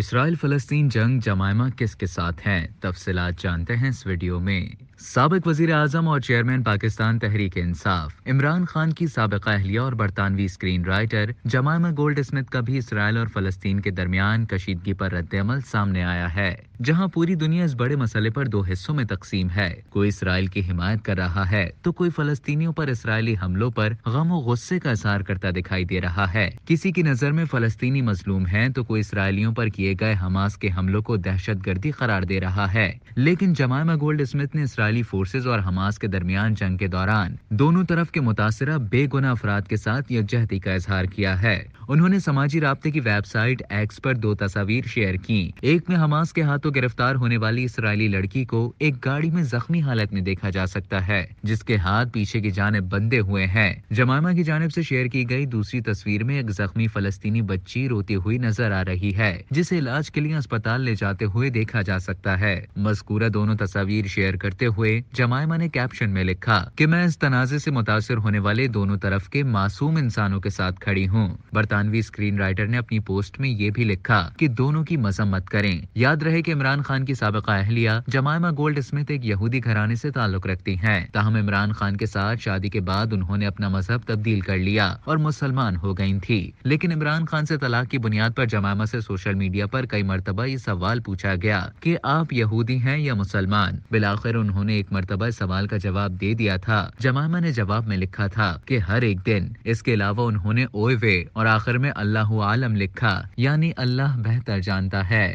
Israel फ़लस्तीन जंग जमायमा किसके साथ है तफसलात जानते हैं इस वीडियो में सबक वजीर अजम और चेयरमैन पाकिस्तान तहरीक इंसाफ इमरान खान की सबक अहलिया और बरतानवी screen writer Jemima Goldsmith का भी इसराइल और फलस्तीन के दरमियान कशीदगी पर रद्दमल सामने आया है जहां पूरी दुनिया इस बड़े मसले पर दो हिस्सों में तकसीम है कोई इसराइल की हिमायत कर रहा है तो कोई फलस्तीनियों पर इसराइली हमलों पर गम व गुस्से का इजहार करता दिखाई दे रहा है किसी की नज़र में फलस्तीनी मजलूम है तो कोई इसराइलियों पर किए गए हमास के हमलों को दहशत गर्दी करार दे रहा है लेकिन जमायमा गोल्ड स्मिथ ने इसराइल इसराइली फोर्सेज और हमास के दरमियान जंग के दौरान दोनों तरफ के मुतासर बेगुना अफराद के साथ यकजहती का इजहार किया है उन्होंने समाजी रबते की वेबसाइट एक्स पर दो तस्वीर शेयर की एक में हमास के हाथों गिरफ्तार होने वाली इसराइली लड़की को एक गाड़ी में जख्मी हालत में देखा जा सकता है जिसके हाथ पीछे की जानब बंदे हुए हैं जमामा की जानब से शेयर की गई दूसरी तस्वीर में एक जख्मी फलस्तीनी बच्ची रोती हुई नजर आ रही है जिसे इलाज के लिए अस्पताल ले जाते हुए देखा जा सकता है मजकूरा दोनों तस्वीर शेयर करते हुए जमायमा ने कैप्शन में लिखा कि मैं इस तनाजे से मुतासर होने वाले दोनों तरफ के मासूम इंसानों के साथ खड़ी हूँ बरतानवी स्क्रीन राइटर ने अपनी पोस्ट में ये भी लिखा कि दोनों की मजम्मत करें याद रहे कि इमरान खान की सबका अहलिया जमायमा गोल्ड स्मिथ एक यहूदी घराने से ताल्लुक रखती हैं ताहम इमरान खान के साथ शादी के बाद उन्होंने अपना मजहब तब्दील कर लिया और मुसलमान हो गयी थी लेकिन इमरान खान से तलाक की बुनियाद पर जमायमा से सोशल मीडिया पर कई मरतबा ये सवाल पूछा गया कि आप यहूदी हैं या मुसलमान बिलाखिर उन्होंने उन्होंने एक मरतबा सवाल का जवाब दे दिया था जमामा ने जवाब में लिखा था कि हर एक दिन इसके अलावा उन्होंने ओए और आखिर में अल्लाह आलम लिखा यानी अल्लाह बेहतर जानता है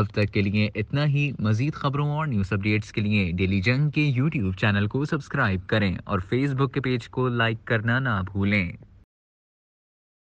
अब तक के लिए इतना ही मजीद खबरों और न्यूज़ अपडेट्स के लिए डेली जंग के यूट्यूब चैनल को सब्सक्राइब करें और फेसबुक के पेज को लाइक करना ना भूलें